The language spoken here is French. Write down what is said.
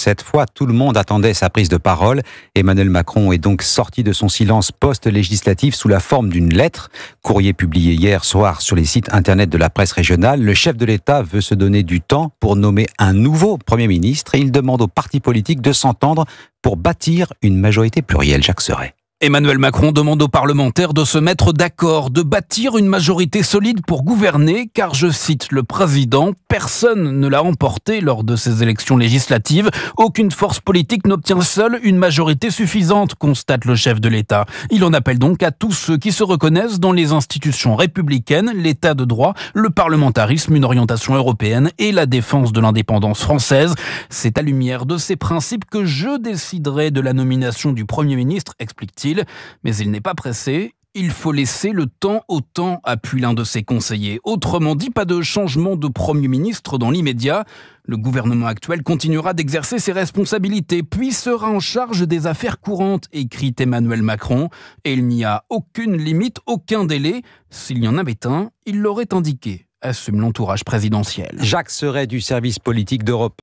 Cette fois, tout le monde attendait sa prise de parole. Emmanuel Macron est donc sorti de son silence post-législatif sous la forme d'une lettre, courrier publié hier soir sur les sites internet de la presse régionale. Le chef de l'État veut se donner du temps pour nommer un nouveau Premier ministre et il demande aux partis politiques de s'entendre pour bâtir une majorité plurielle. Jacques Serret. Emmanuel Macron demande aux parlementaires de se mettre d'accord, de bâtir une majorité solide pour gouverner, car je cite le président, personne ne l'a emporté lors de ces élections législatives, aucune force politique n'obtient seule une majorité suffisante, constate le chef de l'État. Il en appelle donc à tous ceux qui se reconnaissent dans les institutions républicaines, l'État de droit, le parlementarisme, une orientation européenne et la défense de l'indépendance française. C'est à lumière de ces principes que je déciderai de la nomination du Premier ministre, explique-t-il mais il n'est pas pressé. Il faut laisser le temps au temps, appuie l'un de ses conseillers. Autrement dit, pas de changement de Premier ministre dans l'immédiat. Le gouvernement actuel continuera d'exercer ses responsabilités, puis sera en charge des affaires courantes, écrit Emmanuel Macron. Et il n'y a aucune limite, aucun délai. S'il y en avait un, il l'aurait indiqué, assume l'entourage présidentiel. Jacques serait du service politique d'Europe.